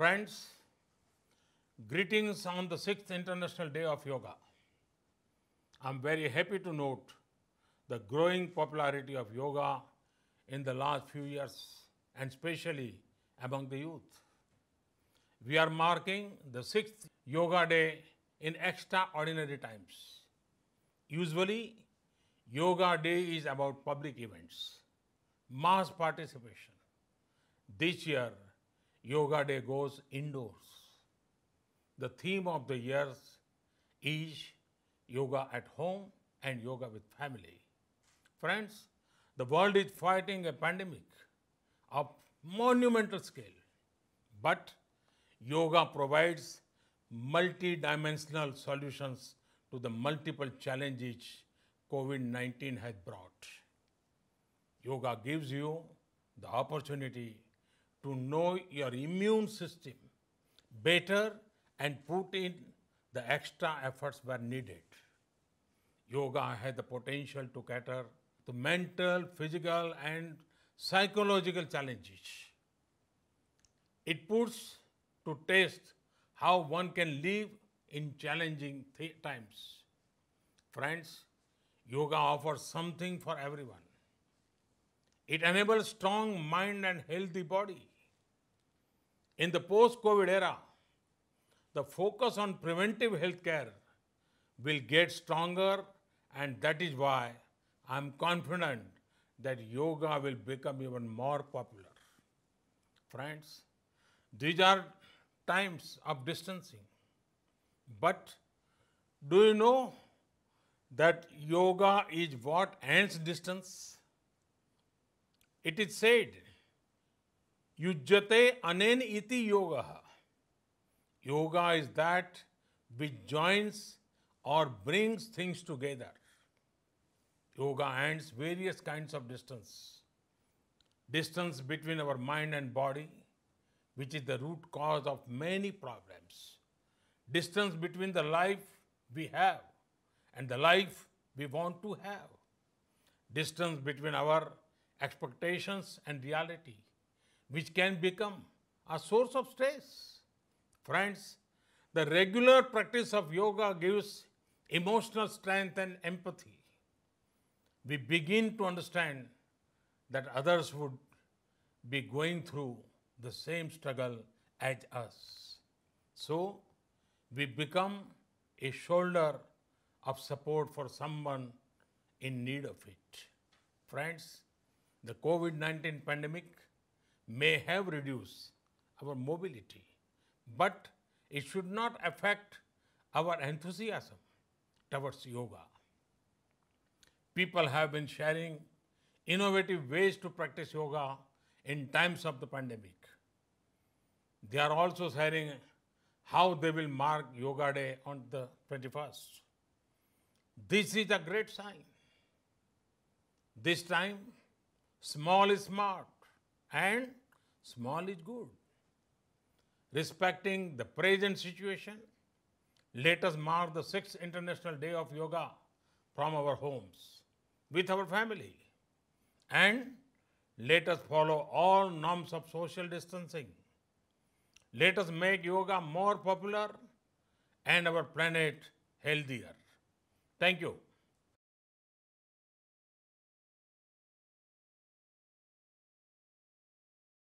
Friends, greetings on the 6th International Day of Yoga. I'm very happy to note the growing popularity of yoga in the last few years and especially among the youth. We are marking the 6th Yoga Day in extraordinary times. Usually, Yoga Day is about public events, mass participation. This year, Yoga Day goes indoors. The theme of the years is yoga at home and yoga with family. Friends, the world is fighting a pandemic of monumental scale, but yoga provides multidimensional solutions to the multiple challenges COVID-19 has brought. Yoga gives you the opportunity to know your immune system better and put in the extra efforts where needed. Yoga has the potential to cater to mental, physical, and psychological challenges. It puts to test how one can live in challenging times. Friends, yoga offers something for everyone. It enables strong mind and healthy body. In the post-COVID era, the focus on preventive healthcare will get stronger and that is why I am confident that yoga will become even more popular. Friends, these are times of distancing. But do you know that yoga is what ends distance? It is said Yujjate anen iti yoga. Yoga is that which joins or brings things together. Yoga ends various kinds of distance. Distance between our mind and body, which is the root cause of many problems. Distance between the life we have and the life we want to have. Distance between our expectations and reality which can become a source of stress. Friends, the regular practice of yoga gives emotional strength and empathy. We begin to understand that others would be going through the same struggle as us. So, we become a shoulder of support for someone in need of it. Friends, the COVID 19 pandemic may have reduced our mobility, but it should not affect our enthusiasm towards yoga. People have been sharing innovative ways to practice yoga in times of the pandemic. They are also sharing how they will mark Yoga Day on the 21st. This is a great sign. This time, small is smart and Small is good. Respecting the present situation, let us mark the sixth International Day of Yoga from our homes with our family. And let us follow all norms of social distancing. Let us make yoga more popular and our planet healthier. Thank you.